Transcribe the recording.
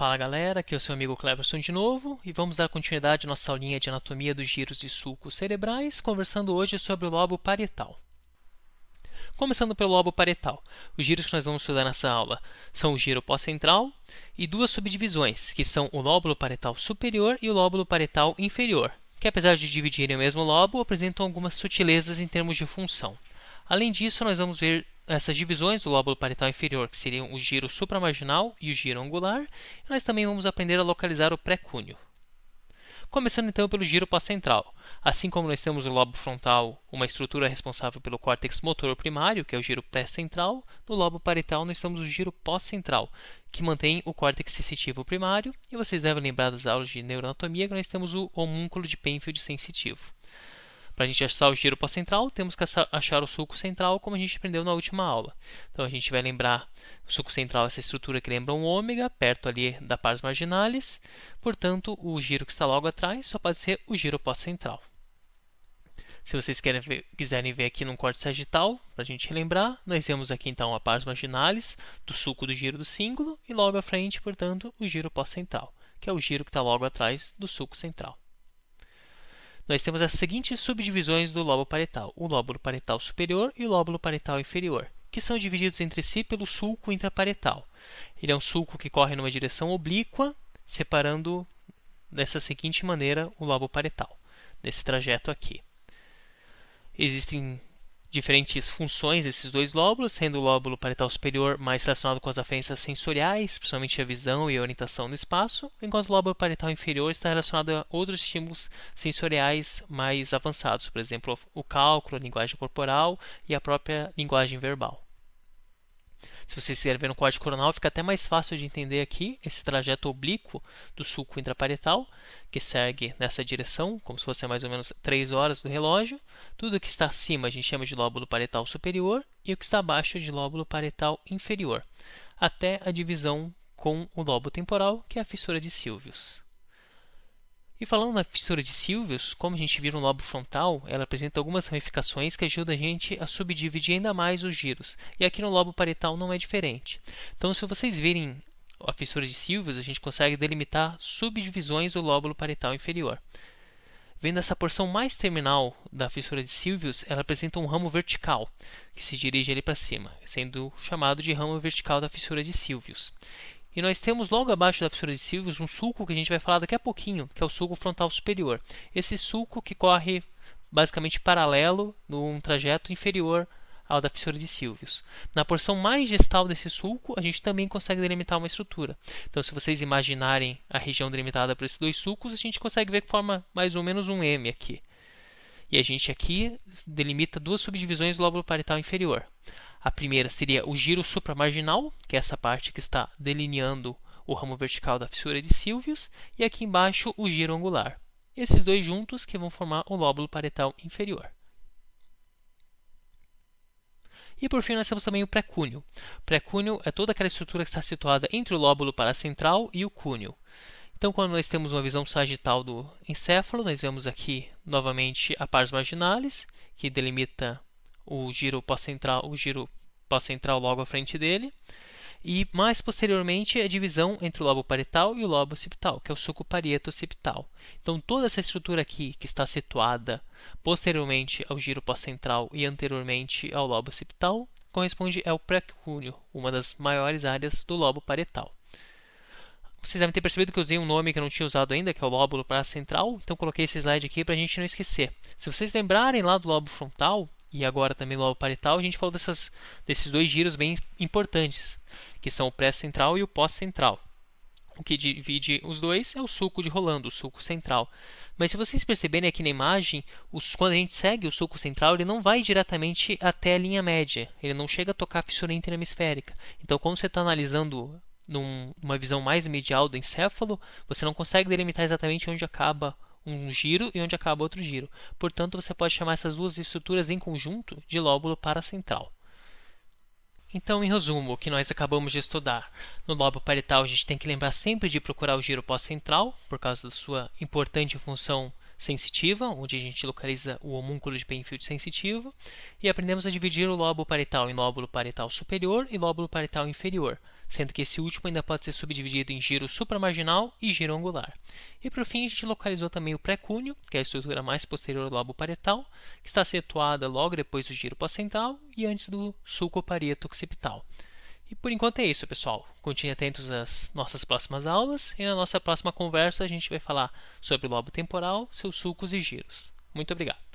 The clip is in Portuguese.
Fala galera, aqui é o seu amigo Cleverson de novo e vamos dar continuidade à nossa aulinha de anatomia dos giros e sulcos cerebrais, conversando hoje sobre o lobo parietal. Começando pelo lobo parietal, os giros que nós vamos estudar nessa aula são o giro pós-central e duas subdivisões, que são o lóbulo parietal superior e o lóbulo parietal inferior, que apesar de dividirem o mesmo lobo, apresentam algumas sutilezas em termos de função. Além disso, nós vamos ver essas divisões do lóbulo parietal inferior, que seriam o giro supramarginal e o giro angular, e nós também vamos aprender a localizar o pré-cúneo. Começando então pelo giro pós central Assim como nós temos no lobo frontal uma estrutura responsável pelo córtex motor primário, que é o giro pré-central, no lobo parietal nós temos o giro pós-central, que mantém o córtex sensitivo primário, e vocês devem lembrar das aulas de neuroanatomia que nós temos o homúnculo de Penfield sensitivo. Para a gente achar o giro para central, temos que achar o suco central, como a gente aprendeu na última aula. Então, a gente vai lembrar o suco central, essa estrutura que lembra um ômega, perto ali da pars marginalis. Portanto, o giro que está logo atrás só pode ser o giro pós-central. Se vocês ver, quiserem ver aqui num corte sagital, para a gente relembrar, nós temos aqui então a pars marginalis do suco do giro do símbolo e logo à frente, portanto, o giro pós-central, que é o giro que está logo atrás do suco central nós temos as seguintes subdivisões do lobo parietal: o lóbulo parietal superior e o lóbulo parietal inferior, que são divididos entre si pelo sulco intraparietal. Ele é um sulco que corre numa direção oblíqua, separando dessa seguinte maneira o lobo parietal, nesse trajeto aqui. Existem diferentes funções desses dois lóbulos, sendo o lóbulo parietal superior mais relacionado com as aferências sensoriais, principalmente a visão e a orientação no espaço, enquanto o lóbulo parietal inferior está relacionado a outros estímulos sensoriais mais avançados, por exemplo, o cálculo, a linguagem corporal e a própria linguagem verbal. Se vocês quiserem ver no código coronal, fica até mais fácil de entender aqui esse trajeto oblíquo do sulco intraparietal, que segue nessa direção, como se fosse mais ou menos 3 horas do relógio. Tudo que está acima a gente chama de lóbulo parietal superior e o que está abaixo de lóbulo parietal inferior, até a divisão com o lobo temporal, que é a fissura de Silvius. E falando na fissura de Silvius, como a gente viu no lobo frontal, ela apresenta algumas ramificações que ajudam a gente a subdividir ainda mais os giros. E aqui no lobo parietal não é diferente. Então, se vocês virem a fissura de Silvius, a gente consegue delimitar subdivisões do lóbulo parietal inferior. Vendo essa porção mais terminal da fissura de Silvius, ela apresenta um ramo vertical, que se dirige ali para cima, sendo chamado de ramo vertical da fissura de Silvius. E nós temos logo abaixo da fissura de Silvius um sulco que a gente vai falar daqui a pouquinho, que é o sulco frontal superior. Esse sulco que corre basicamente paralelo num trajeto inferior ao da fissura de Silvius. Na porção mais gestal desse sulco, a gente também consegue delimitar uma estrutura. Então, se vocês imaginarem a região delimitada por esses dois sulcos, a gente consegue ver que forma mais ou menos um M aqui. E a gente aqui delimita duas subdivisões do lóbulo parital inferior. A primeira seria o giro supramarginal, que é essa parte que está delineando o ramo vertical da fissura de Silvius, e aqui embaixo o giro angular. Esses dois juntos que vão formar o lóbulo parietal inferior. E por fim, nós temos também o pré-cúneo. Pré-cúneo é toda aquela estrutura que está situada entre o lóbulo paracentral e o cúneo. Então, quando nós temos uma visão sagital do encéfalo, nós vemos aqui novamente a pars marginalis, que delimita o giro para central, o giro para central logo à frente dele, e mais posteriormente a divisão entre o lobo parietal e o lobo occipital, que é o suco parieto-occipital. Então toda essa estrutura aqui que está situada posteriormente ao giro pós central e anteriormente ao lobo occipital corresponde ao precúnio, uma das maiores áreas do lobo parietal. Vocês devem ter percebido que eu usei um nome que eu não tinha usado ainda, que é o lóbulo paracentral, então coloquei esse slide aqui para a gente não esquecer. Se vocês lembrarem lá do lobo frontal, e agora também do parital, a gente falou dessas, desses dois giros bem importantes, que são o pré-central e o pós-central. O que divide os dois é o sulco de Rolando, o sulco central. Mas se vocês perceberem aqui na imagem, os, quando a gente segue o sulco central, ele não vai diretamente até a linha média. Ele não chega a tocar a fissura interhemisférica. Então, quando você está analisando num, numa visão mais medial do encéfalo, você não consegue delimitar exatamente onde acaba o um giro e onde acaba outro giro. Portanto, você pode chamar essas duas estruturas em conjunto de lóbulo paracentral. Então, em resumo, o que nós acabamos de estudar. No lóbulo parital, a gente tem que lembrar sempre de procurar o giro pós-central, por causa da sua importante função sensitiva, onde a gente localiza o homúnculo de Penfield sensitivo, e aprendemos a dividir o lóbulo parietal em lóbulo parietal superior e lóbulo parietal inferior, sendo que esse último ainda pode ser subdividido em giro supramarginal e giro angular. E por fim, a gente localizou também o pré-cúneo, que é a estrutura mais posterior do lobo parietal, que está situada logo depois do giro placental e antes do sulco parieto occipital. E por enquanto é isso, pessoal. Continue atentos às nossas próximas aulas e na nossa próxima conversa a gente vai falar sobre o lobo temporal, seus sulcos e giros. Muito obrigado.